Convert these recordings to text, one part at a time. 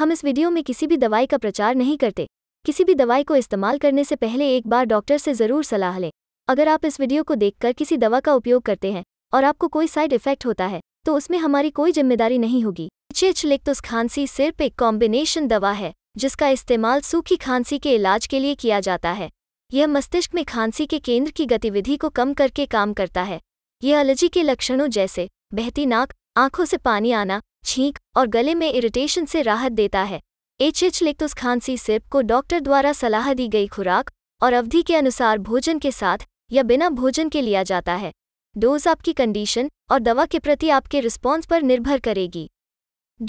हम इस वीडियो में किसी भी दवाई का प्रचार नहीं करते किसी भी दवाई को इस्तेमाल करने से पहले एक बार डॉक्टर से ज़रूर सलाह लें अगर आप इस वीडियो को देखकर किसी दवा का उपयोग करते हैं और आपको कोई साइड इफेक्ट होता है तो उसमें हमारी कोई जिम्मेदारी नहीं होगी चिच लिक्तुस खांसी सिर्फ एक कॉम्बिनेशन दवा है जिसका इस्तेमाल सूखी खांसी के इलाज के लिए किया जाता है यह मस्तिष्क में खांसी के केंद्र की गतिविधि को कम करके काम करता है यह एलर्जी के लक्षणों जैसे बहती नाक आंखों से पानी आना छींक और गले में इरिटेशन से राहत देता है एच एच लिक्तुस खांसी सिप को डॉक्टर द्वारा सलाह दी गई खुराक और अवधि के अनुसार भोजन के साथ या बिना भोजन के लिया जाता है डोज आपकी कंडीशन और दवा के प्रति आपके रिस्पॉन्स पर निर्भर करेगी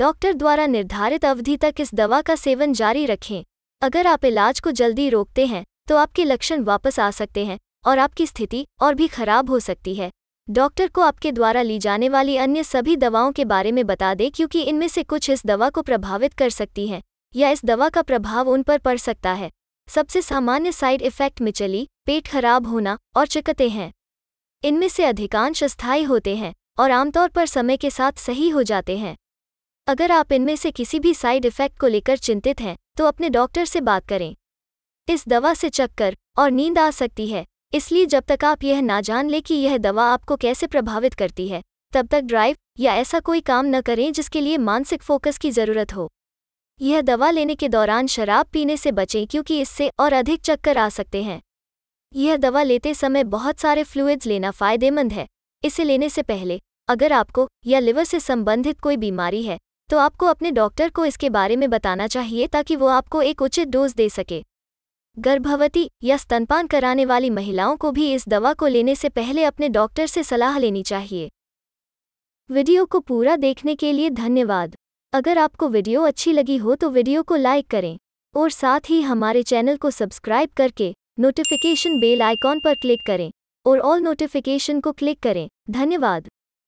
डॉक्टर द्वारा निर्धारित अवधि तक इस दवा का सेवन जारी रखें अगर आप इलाज को जल्दी रोकते हैं तो आपके लक्षण वापस आ सकते हैं और आपकी स्थिति और भी खराब हो सकती है डॉक्टर को आपके द्वारा ली जाने वाली अन्य सभी दवाओं के बारे में बता दें क्योंकि इनमें से कुछ इस दवा को प्रभावित कर सकती हैं या इस दवा का प्रभाव उन पर पड़ सकता है सबसे सामान्य साइड इफेक्ट मिचली पेट खराब होना और चिकते हैं इनमें से अधिकांश स्थायी होते हैं और आमतौर पर समय के साथ सही हो जाते हैं अगर आप इनमें से किसी भी साइड इफेक्ट को लेकर चिंतित हैं तो अपने डॉक्टर से बात करें इस दवा से चक्कर और नींद आ सकती है इसलिए जब तक आप यह ना जान ले कि यह दवा आपको कैसे प्रभावित करती है तब तक ड्राइव या ऐसा कोई काम न करें जिसके लिए मानसिक फोकस की जरूरत हो यह दवा लेने के दौरान शराब पीने से बचें क्योंकि इससे और अधिक चक्कर आ सकते हैं यह दवा लेते समय बहुत सारे फ्लूइड्स लेना फायदेमंद है इसे लेने से पहले अगर आपको या लिवर से संबंधित कोई बीमारी है तो आपको अपने डॉक्टर को इसके बारे में बताना चाहिए ताकि वो आपको एक उचित डोज दे सके गर्भवती या स्तनपान कराने वाली महिलाओं को भी इस दवा को लेने से पहले अपने डॉक्टर से सलाह लेनी चाहिए वीडियो को पूरा देखने के लिए धन्यवाद अगर आपको वीडियो अच्छी लगी हो तो वीडियो को लाइक करें और साथ ही हमारे चैनल को सब्सक्राइब करके नोटिफिकेशन बेल आइकॉन पर क्लिक करें और ऑल नोटिफिकेशन को क्लिक करें धन्यवाद